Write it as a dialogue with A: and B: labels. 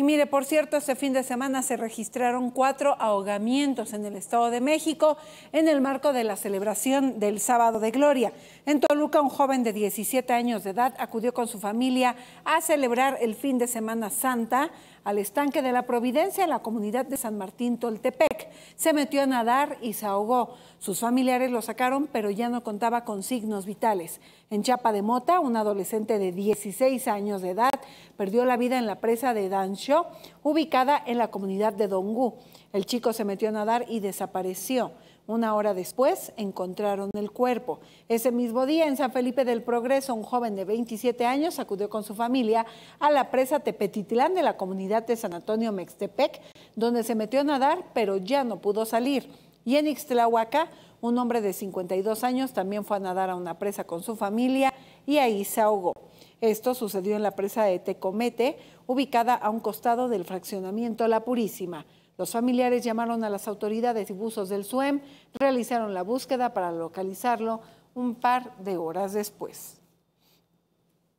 A: Y mire, por cierto, este fin de semana se registraron cuatro ahogamientos en el Estado de México en el marco de la celebración del Sábado de Gloria. En Toluca, un joven de 17 años de edad acudió con su familia a celebrar el fin de Semana Santa al estanque de la Providencia en la comunidad de San Martín Toltepec. Se metió a nadar y se ahogó. Sus familiares lo sacaron, pero ya no contaba con signos vitales. En Chapa de Mota, un adolescente de 16 años de edad perdió la vida en la presa de Dancho, ubicada en la comunidad de Dongú. El chico se metió a nadar y desapareció. Una hora después encontraron el cuerpo. Ese mismo día, en San Felipe del Progreso, un joven de 27 años acudió con su familia a la presa Tepetitlán de la comunidad de San Antonio Mextepec, donde se metió a nadar, pero ya no pudo salir. Y en Ixtlahuaca, un hombre de 52 años también fue a nadar a una presa con su familia y ahí se ahogó. Esto sucedió en la presa de Tecomete, ubicada a un costado del fraccionamiento La Purísima. Los familiares llamaron a las autoridades y buzos del SUEM, realizaron la búsqueda para localizarlo un par de horas después.